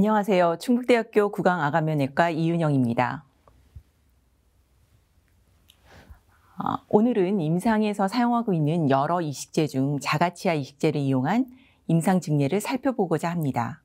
안녕하세요. 충북대학교 구강아가면외과 이윤영입니다. 아, 오늘은 임상에서 사용하고 있는 여러 이식제 중 자가치아 이식제를 이용한 임상 증례를 살펴보고자 합니다.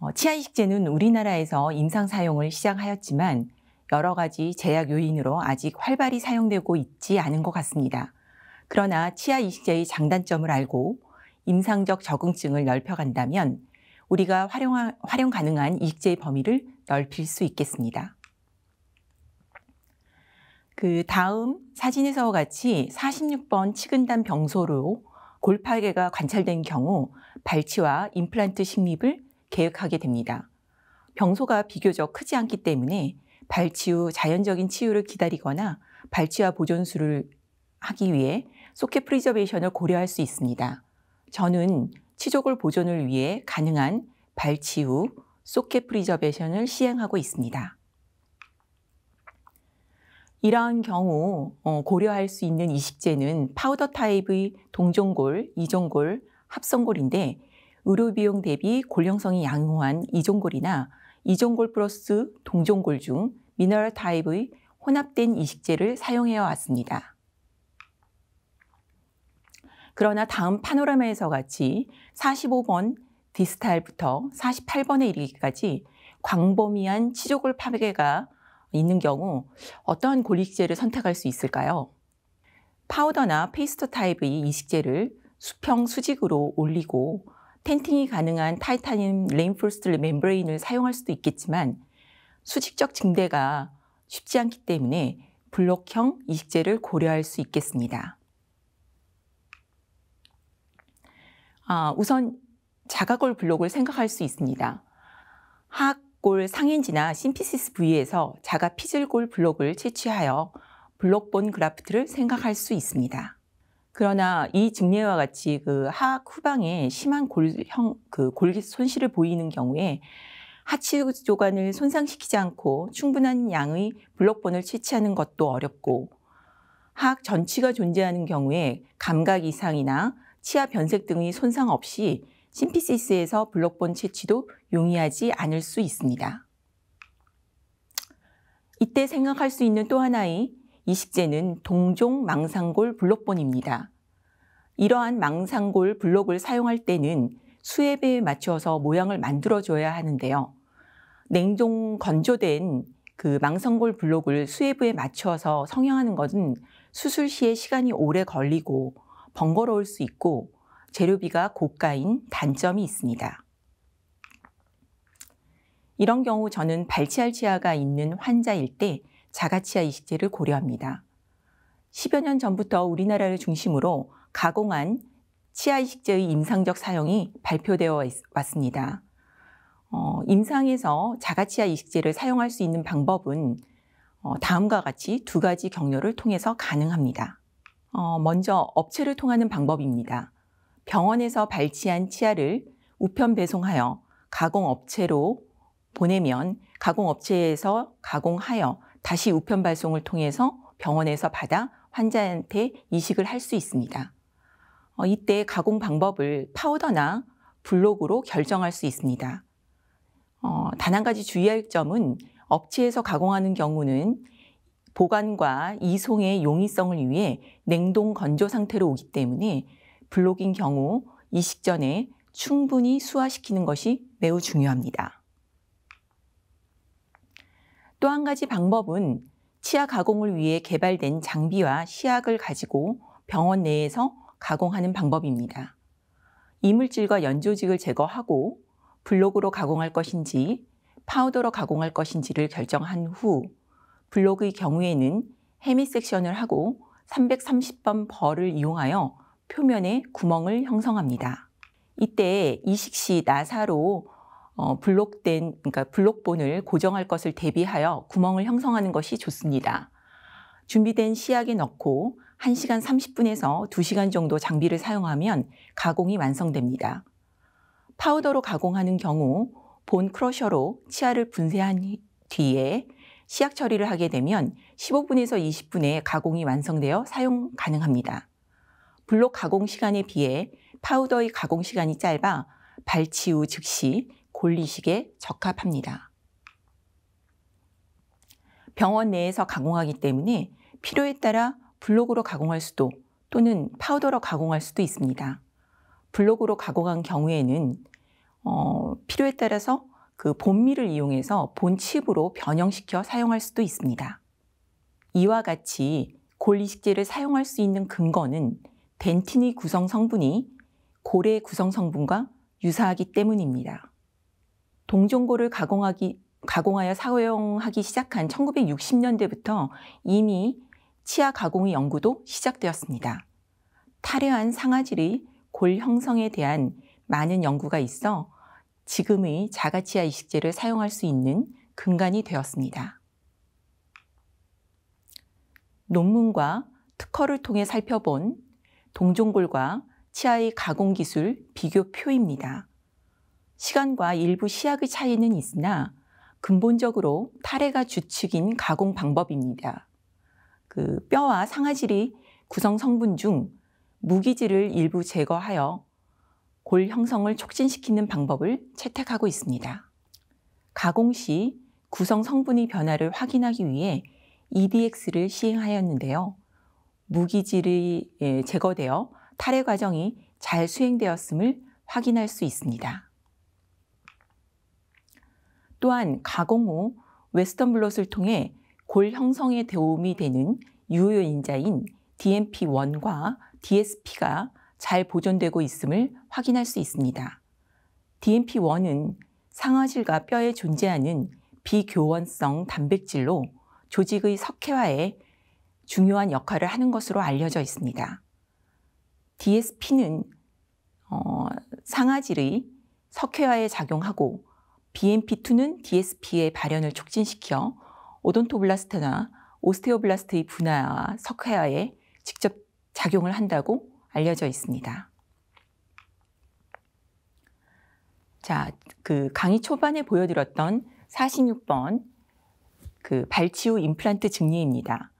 어, 치아 이식제는 우리나라에서 임상 사용을 시작하였지만 여러 가지 제약 요인으로 아직 활발히 사용되고 있지 않은 것 같습니다. 그러나 치아 이식제의 장단점을 알고 임상적 적응증을 넓혀간다면 우리가 활용, 활용 가능한 이익제의 범위를 넓힐 수 있겠습니다. 그 다음 사진에서와 같이 46번 치근단 병소로 골파괴가 관찰된 경우 발치와 임플란트 식립을 계획하게 됩니다. 병소가 비교적 크지 않기 때문에 발치 후 자연적인 치유를 기다리거나 발치와 보존술을 하기 위해 소켓 프리저베이션을 고려할 수 있습니다. 저는 치조골 보존을 위해 가능한 발치후 소켓 프리저베션을 시행하고 있습니다. 이러한 경우 어, 고려할 수 있는 이식제는 파우더 타입의 동종골, 이종골, 합성골인데 의료 비용 대비 골령성이 양호한 이종골이나 이종골 플러스 동종골 중 미네랄 타입의 혼합된 이식제를 사용해 왔습니다. 그러나 다음 파노라마에서 같이 45번 디스탈부터 48번에 이르기까지 광범위한 치조골 파괴가 있는 경우 어떠한 골익제를 선택할 수 있을까요? 파우더나 페이스터 타입의 이식제를 수평 수직으로 올리고 텐팅이 가능한 타이타늄 레인포스트 멤브레인을 사용할 수도 있겠지만 수직적 증대가 쉽지 않기 때문에 블록형 이식제를 고려할 수 있겠습니다. 아, 우선 자가골 블록을 생각할 수 있습니다. 하골 상인지나 심피시스 부위에서 자가 피질골 블록을 채취하여 블록본 그라프트를 생각할 수 있습니다. 그러나 이 증례와 같이 그 하악 후방에 심한 골형 그골 손실을 보이는 경우에 하치 조관을 손상시키지 않고 충분한 양의 블록본을 채취하는 것도 어렵고 하악 전치가 존재하는 경우에 감각 이상이나 치아 변색 등의 손상 없이 심피시스에서 블록본 채취도 용이하지 않을 수 있습니다. 이때 생각할 수 있는 또 하나의 이식제는 동종 망상골 블록본입니다. 이러한 망상골 블록을 사용할 때는 수에 배에 맞춰서 모양을 만들어줘야 하는데요. 냉동 건조된 그 망상골 블록을 수에 부에 맞춰서 성형하는 것은 수술 시에 시간이 오래 걸리고 번거로울 수 있고 재료비가 고가인 단점이 있습니다. 이런 경우 저는 발치할 치아가 있는 환자일 때 자가치아 이식제를 고려합니다. 10여 년 전부터 우리나라를 중심으로 가공한 치아 이식제의 임상적 사용이 발표되어 왔습니다. 어, 임상에서 자가치아 이식제를 사용할 수 있는 방법은 어, 다음과 같이 두 가지 경로를 통해서 가능합니다. 어, 먼저 업체를 통하는 방법입니다. 병원에서 발치한 치아를 우편 배송하여 가공업체로 보내면 가공업체에서 가공하여 다시 우편 발송을 통해서 병원에서 받아 환자한테 이식을 할 수 있습니다. 어, 이때 가공 방법을 파우더나 블록으로 결정할 수 있습니다. 어, 단한 가지 주의할 점은 업체에서 가공하는 경우는 보관과 이송의 용이성을 위해 냉동 건조 상태로 오기 때문에 블록인 경우 이식 전에 충분히 수화시키는 것이 매우 중요합니다. 또 한 가지 방법은 치아 가공을 위해 개발된 장비와 시약을 가지고 병원 내에서 가공하는 방법입니다. 이물질과 연조직을 제거하고 블록으로 가공할 것인지 파우더로 가공할 것인지를 결정한 후 블록의 경우에는 헤미 섹션을 하고 330번 벌을 이용하여 표면에 구멍을 형성합니다. 이때 이식 시 나사로 어, 블록된 그러니까 블록본을 고정할 것을 대비하여 구멍을 형성하는 것이 좋습니다. 준비된 시약에 넣고 1시간 30분에서 2시간 정도 장비를 사용하면 가공이 완성됩니다. 파우더로 가공하는 경우 본 크러셔로 치아를 분쇄한 뒤에 시약 처리를 하게 되면 15분에서 20분에 가공이 완성되어 사용 가능합니다. 블록 가공 시간에 비해 파우더의 가공 시간이 짧아 발치 후 즉시 골리식에 적합합니다. 병원 내에서 가공하기 때문에 필요에 따라 블록으로 가공할 수도 또는 파우더로 가공할 수도 있습니다. 블록으로 가공한 경우에는 어, 필요에 따라서 그 본미를 이용해서 본칩으로 변형시켜 사용할 수도 있습니다. 이와 같이 골리식제를 사용할 수 있는 근거는 덴틴의 구성 성분이 고래의 구성 성분과 유사하기 때문입니다. 동종골을 가공하기, 가공하여 사용하기 시작한 1960년대부터 이미 치아 가공의 연구도 시작되었습니다. 탈해한 상아질의 골 형성에 대한 많은 연구가 있어 지금의 자가치아 이식제를 사용할 수 있는 근간이 되었습니다. 논문과 특허를 통해 살펴본 동종골과 치아의 가공 기술 비교표입니다. 시간과 일부 시약의 차이는 있으나 근본적으로 탈해가 주축인 가공 방법입니다. 그 뼈와 상아질이 구성 성분 중 무기질을 일부 제거하여 골 형성을 촉진시키는 방법을 채택하고 있습니다. 가공 시 구성 성분의 변화를 확인하기 위해 EDX를 시행하였는데요. 무기질이 예, 제거되어 탈해 과정이 잘 수행되었음을 확인할 수 있습니다. 또한 가공 후 웨스턴 블롯을 통해 골 형성에 도움이 되는 유효 인자인 DMP1과 DSP가 잘 보존되고 있음을 확인할 수 있습니다. DMP1은 상아질과 뼈에 존재하는 비교원성 단백질로 조직의 석회화에 중요한 역할을 하는 것으로 알려져 있습니다. DSP는 어, 상아질의 석회화에 작용하고 BMP2는 DSP의 발현을 촉진시켜 오돈토블라스트나 오스테오블라스트의 분화와 석회화에 직접 작용을 한다고 알려져 있습니다. 자, 그 강의 초반에 보여드렸던 46번 그 발치후 임플란트 증리입니다.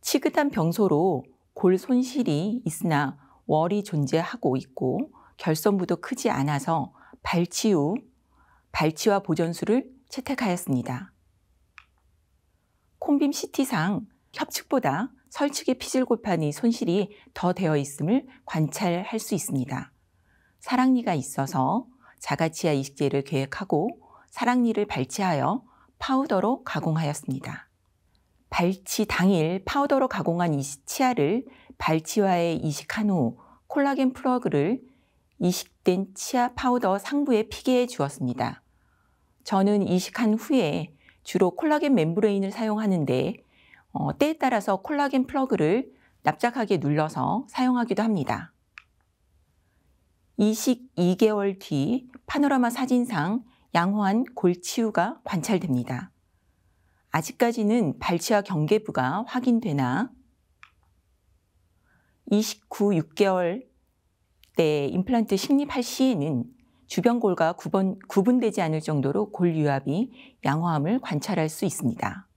치긋한 병소로 골 손실이 있으나 월이 존재하고 있고 결손부도 크지 않아서 발치후 발치와 보전술을 채택하였습니다. 콤빔 CT상 협측보다 설측의 피질 골판이 손실이 더 되어 있음을 관찰할 수 있습니다. 사랑니가 있어서 자가치아 이식제를 계획하고 사랑니를 발치하여 파우더로 가공하였습니다. 발치 당일 파우더로 가공한 이 치아를 발치와에 이식한 후 콜라겐 플러그를 이식된 치아 파우더 상부에 피게해 주었습니다. 저는 이식한 후에 주로 콜라겐 멤브레인을 사용하는데 어, 때에 따라서 콜라겐 플러그를 납작하게 눌러서 사용하기도 합니다. 이식 2개월 뒤 파노라마 사진상 양호한 골치유가 관찰됩니다. 아직까지는 발치와 경계부가 확인되나 이식 후 6개월 때 임플란트 식립할 시에는 주변골과 구분, 구분되지 않을 정도로 골 유압이 양호함을 관찰할 수 있습니다.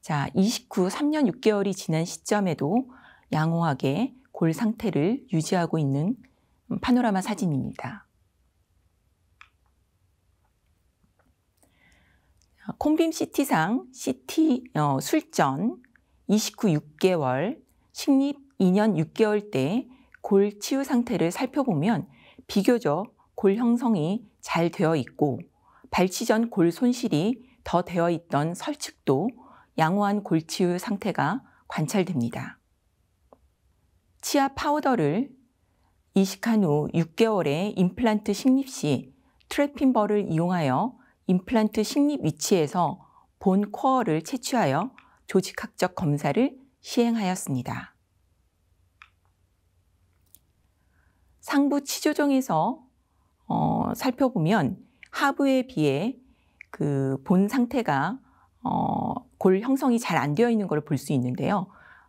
자, 이식 후 3년 6개월이 지난 시점에도 양호하게 골 상태를 유지하고 있는 파노라마 사진입니다. 콤빔 시티상 시티 어, 술전 29 6개월 식립 2년 6개월 때 골 치유 상태를 살펴보면 비교적 골 형성이 잘 되어 있고 발치 전 골 손실이 더 되어 있던 설측도 양호한 골 치유 상태가 관찰됩니다. 치아 파우더를 이식한 후6개월에 임플란트 식립 시트래핀버를 이용하여 임플란트 식립 위치에서 본 코어를 채취하여 조직학적 검사를 시행하였습니다. 상부 치조정에서 어, 살펴보면 하부에 비해 그 본 상태가 어, 골 형성이 잘 안 되어 있는 것을 볼 수 있는데요.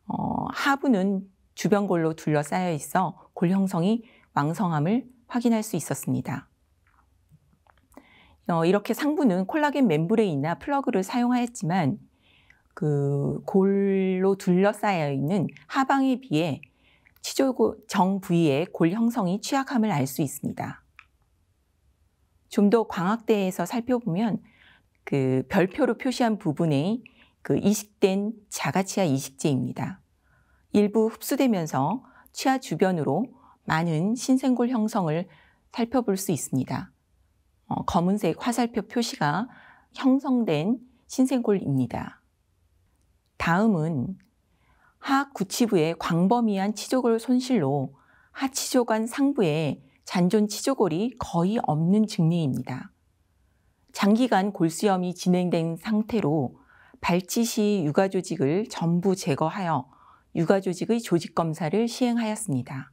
어, 하부는 주변골로 둘러싸여 있어 골 형성이 왕성함을 확인할 수 있었습니다. 어, 이렇게 상부는 콜라겐 멤브레이나 플러그를 사용하였지만 그 골로 둘러싸여 있는 하방에 비해 치조정 부위의 골 형성이 취약함을 알 수 있습니다. 좀 더 광학대에서 살펴보면 그 별표로 표시한 부분의 그 이식된 자가치아 이식제입니다. 일부 흡수되면서 치아 주변으로 많은 신생골 형성을 살펴볼 수 있습니다. 어, 검은색 화살표 표시가 형성된 신생골입니다. 다음은 하구치부의 광범위한 치조골 손실로 하치조관 상부에 잔존 치조골이 거의 없는 증례입니다. 장기간 골수염이 진행된 상태로 발치 시육아 조직을 전부 제거하여 육아조직의 조직검사를 시행하였습니다.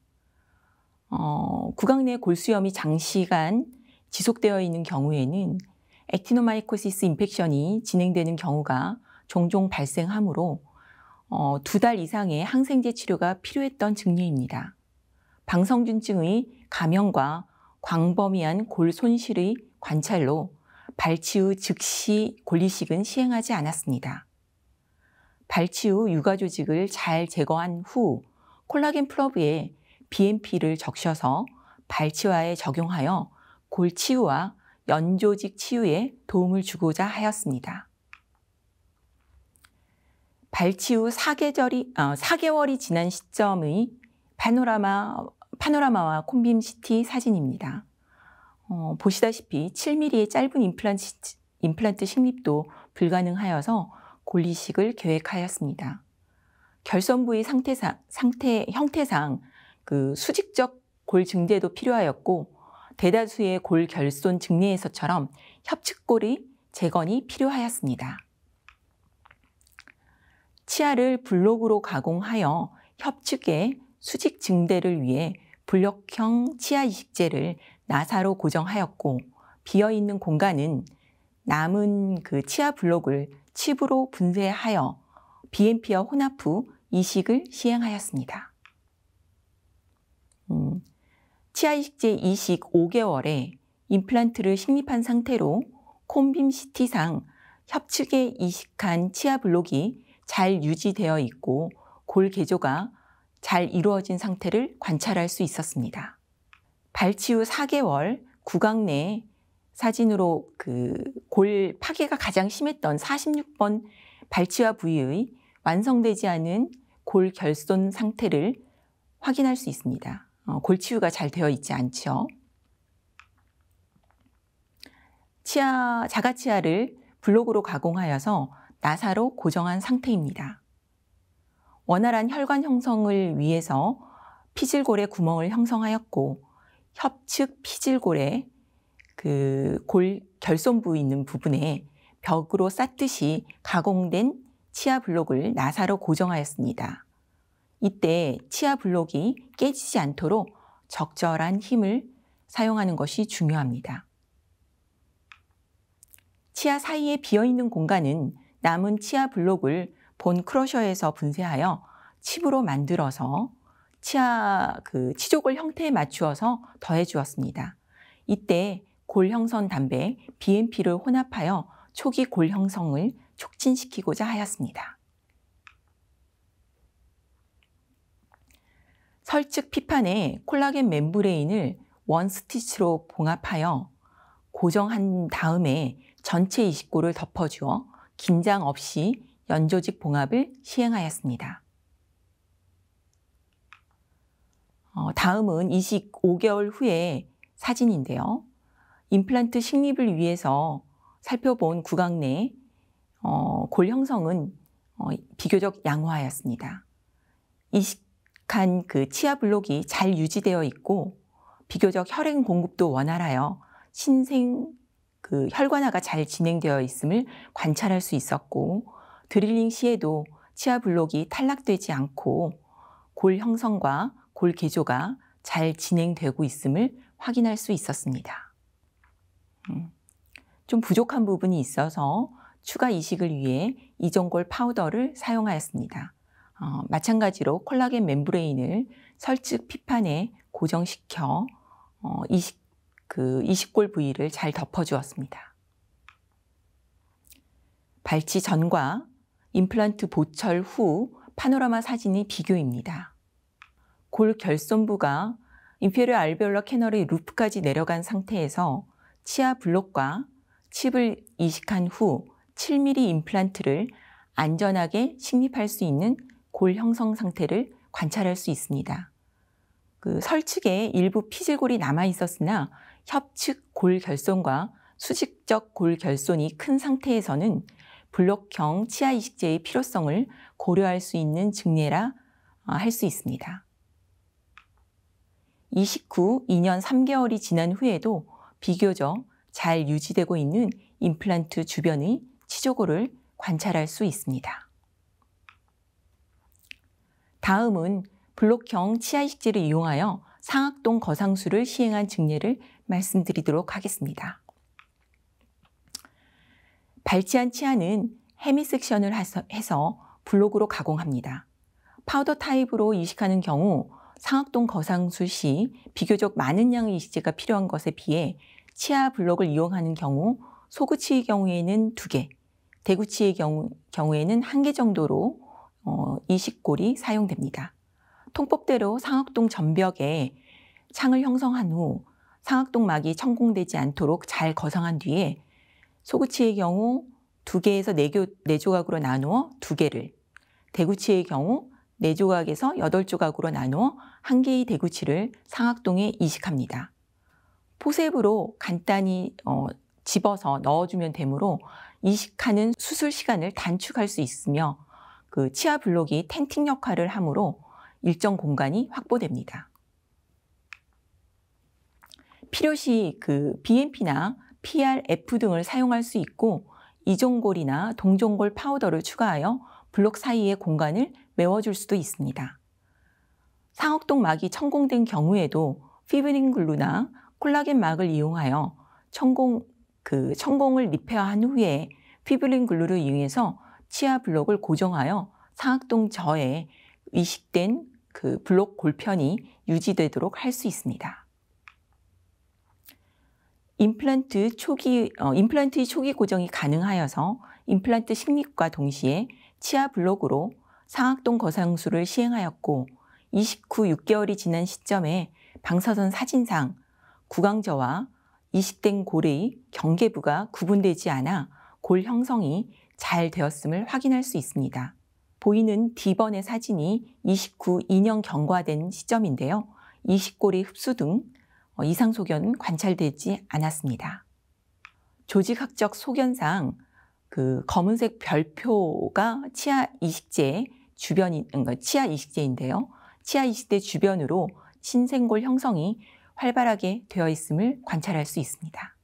어, 구강 내 골수염이 장시간 지속되어 있는 경우에는 액티노마이코시스 인펙션이 진행되는 경우가 종종 발생하므로 어, 두 달 이상의 항생제 치료가 필요했던 증례입니다 방성균증의 감염과 광범위한 골 손실의 관찰로 발치 후 즉시 골리식은 시행하지 않았습니다. 발치 후육아 조직을 잘 제거한 후 콜라겐 플러브에 BMP를 적셔서 발치와에 적용하여 골치유와 연조직 치유에 도움을 주고자 하였습니다. 발치 후 4개절이, 어, 4개월이 지난 시점의 파노라마, 파노라마와 콤빔시티 사진입니다. 어, 보시다시피 7mm의 짧은 임플란트, 임플란트 식립도 불가능하여서 골리식을 계획하였습니다. 결선부의 상태상, 상태, 형태상 그 수직적 골 증대도 필요하였고 대다수의 골 결손 증례에서처럼 협측골의 재건이 필요하였습니다. 치아를 블록으로 가공하여 협측의 수직 증대를 위해 불력형 치아 이식제를 나사로 고정하였고 비어있는 공간은 남은 그 치아 블록을 칩으로 분쇄하여 BMP와 혼합 후 이식을 시행하였습니다. 음, 치아이식제 이식 5개월에 임플란트를 식립한 상태로 콤빔 CT상 협측에 이식한 치아 블록이 잘 유지되어 있고 골 개조가 잘 이루어진 상태를 관찰할 수 있었습니다. 발치 후 4개월 구강 내 사진으로 그 골 파괴가 가장 심했던 46번 발치와 부위의 완성되지 않은 골 결손 상태를 확인할 수 있습니다. 어, 골 치유가 잘 되어 있지 않죠. 치아, 자가치아를 블록으로 가공하여서 나사로 고정한 상태입니다. 원활한 혈관 형성을 위해서 피질골의 구멍을 형성하였고 협측 피질골의 그골 결손부 있는 부분에 벽으로 쌓듯이 가공된 치아 블록을 나사로 고정하였습니다. 이때 치아 블록이 깨지지 않도록 적절한 힘을 사용하는 것이 중요합니다. 치아 사이에 비어있는 공간은 남은 치아 블록을 본 크러셔에서 분쇄하여 칩으로 만들어서 치아 그 치조골 형태에 맞추어서 더해 주었습니다. 이때 골형성 담배 BMP를 혼합하여 초기 골형성을 촉진시키고자 하였습니다. 설측 피판에 콜라겐 멤브레인을 원 스티치로 봉합하여 고정한 다음에 전체 이식골을 덮어주어 긴장 없이 연조직 봉합을 시행하였습니다. 어, 다음은 2 5개월 후의 사진인데요. 임플란트 식립을 위해서 살펴본 구강 내 어, 골 형성은 어, 비교적 양호하였습니다. 이식한 그 치아 블록이 잘 유지되어 있고 비교적 혈행 공급도 원활하여 신생 그 혈관화가 잘 진행되어 있음을 관찰할 수 있었고 드릴링 시에도 치아 블록이 탈락되지 않고 골 형성과 골 개조가 잘 진행되고 있음을 확인할 수 있었습니다. 음. 좀 부족한 부분이 있어서 추가 이식을 위해 이종골 파우더를 사용하였습니다. 어, 마찬가지로 콜라겐 멤브레인을 설측 피판에 고정시켜 어, 이식, 그 이식골 부위를 잘 덮어주었습니다. 발치 전과 임플란트 보철 후 파노라마 사진의 비교입니다. 골 결손부가 인페리어 알베올라 캐널의 루프까지 내려간 상태에서 치아 블록과 칩을 이식한 후 7mm 임플란트를 안전하게 식립할 수 있는 골 형성 상태를 관찰할 수 있습니다. 그 설측에 일부 피질골이 남아 있었으나 협측 골 결손과 수직적 골 결손이 큰 상태에서는 블록형 치아 이식제의 필요성을 고려할 수 있는 증례라 아, 할수 있습니다. 이식 후 2년 3개월이 지난 후에도 비교적 잘 유지되고 있는 임플란트 주변의 치조골을 관찰할 수 있습니다. 다음은 블록형 치아식지를 이용하여 상악동 거상술을 시행한 증례를 말씀드리도록 하겠습니다. 발치한 치아는 헤미섹션을 해서 블록으로 가공합니다. 파우더 타입으로 이식하는 경우 상악동 거상수시 비교적 많은 양의 이식제가 필요한 것에 비해 치아 블록을 이용하는 경우 소구치의 경우에는 2개 대구치의 경우, 경우 에는 1개 정도로 어, 이식골이 사용됩니다. 통법대로 상악동 전벽에 창을 형성한 후 상악동막이 천공되지 않도록 잘거상한 뒤에 소구치의 경우 2개에서 4조, 각으로 나누어 2개를 대구치의 경우 네 조각에서 여덟 조각으로 나누어한 개의 대구치를 상악동에 이식합니다. 포셉으로 간단히 어, 집어서 넣어주면 되므로 이식하는 수술 시간을 단축할 수 있으며 그 치아 블록이 텐팅 역할을 하므로 일정 공간이 확보됩니다. 필요시 그 BMP나 PRF 등을 사용할 수 있고 이종골이나 동종골 파우더를 추가하여 블록 사이의 공간을 메워줄 수도 있습니다. 상악동 막이 천공된 경우에도 피브린 글루나 콜라겐 막을 이용하여 천공, 그 천공을 리페어한 후에 피브린 글루를 이용해서 치아 블록을 고정하여 상악동 저에 이식된 그 블록 골편이 유지되도록 할 수 있습니다. 임플란트 초기, 어, 임플란트의 초기 고정이 가능하여서 임플란트 식립과 동시에 치아 블록으로 상악동 거상수를 시행하였고 29 6개월이 지난 시점에 방사선 사진상 구강저와 이식된 골의 경계부가 구분되지 않아 골 형성이 잘 되었음을 확인할 수 있습니다. 보이는 D번의 사진이 29 인형 경과된 시점인데요. 이식골의 흡수 등 어, 이상 소견 관찰되지 않았습니다. 조직학적 소견상 그 검은색 별표가 치아 이식제에 주변인, 그러니까 치아 이식제인데요. 치아 이식제 주변으로 신생골 형성이 활발하게 되어 있음을 관찰할 수 있습니다.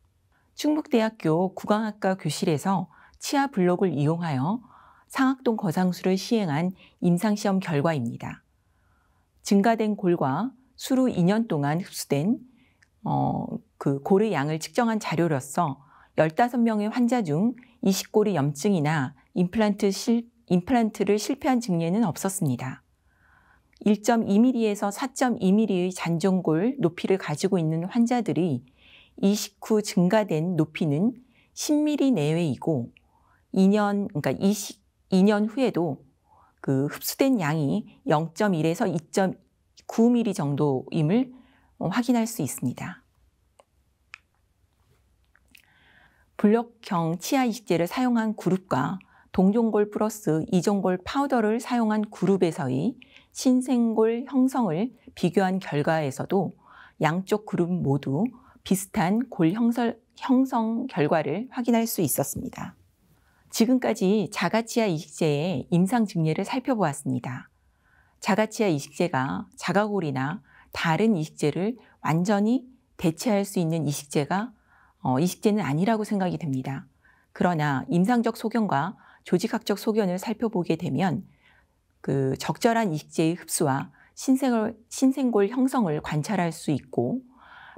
충북대학교 구강학과 교실에서 치아 블록을 이용하여 상악동 거상술을 시행한 임상시험 결과입니다. 증가된 골과 수로 2년 동안 흡수된 어, 그 골의 양을 측정한 자료로서 15명의 환자 중 이식골이 염증이나 임플란트 실, 패 임플란트를 실패한 증례는 없었습니다. 1.2mm에서 4.2mm의 잔전골 높이를 가지고 있는 환자들이 이식 후 증가된 높이는 10mm 내외이고 2년 그러니까 이식 2년 후에도 그 흡수된 양이 0.1에서 2.9mm 정도임을 확인할 수 있습니다. 블럭형 치아 이식제를 사용한 그룹과 동종골 플러스 이종골 파우더를 사용한 그룹에서의 신생골 형성을 비교한 결과에서도 양쪽 그룹 모두 비슷한 골형설 형성 결과를 확인할 수 있었습니다. 지금까지 자가치아 이식제의 임상 증례를 살펴보았습니다. 자가치아 이식제가 자가골이나 다른 이식제를 완전히 대체할 수 있는 이식제가 어, 이식제는 아니라고 생각이 됩니다. 그러나 임상적 소견과 조직학적 소견을 살펴보게 되면 그 적절한 이식제의 흡수와 신생골, 신생골 형성을 관찰할 수 있고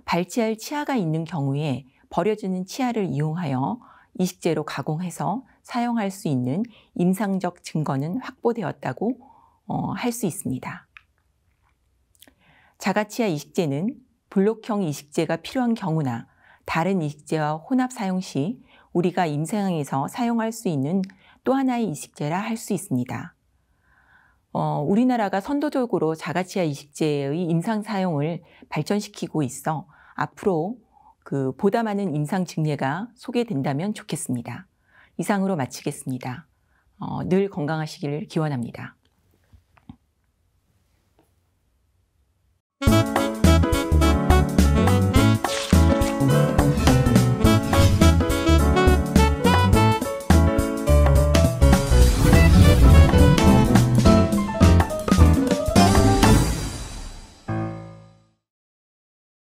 발치할 치아가 있는 경우에 버려지는 치아를 이용하여 이식제로 가공해서 사용할 수 있는 임상적 증거는 확보되었다고 어, 할수 있습니다. 자가치아 이식제는 블록형 이식제가 필요한 경우나 다른 이식제와 혼합 사용 시 우리가 임상에서 사용할 수 있는 또 하나의 이식제라 할 수 있습니다. 어, 우리나라가 선도적으로 자가치아 이식제의 임상 사용을 발전시키고 있어 앞으로 그 보다 많은 임상 증례가 소개된다면 좋겠습니다. 이상으로 마치겠습니다. 어, 늘 건강하시기를 기원합니다.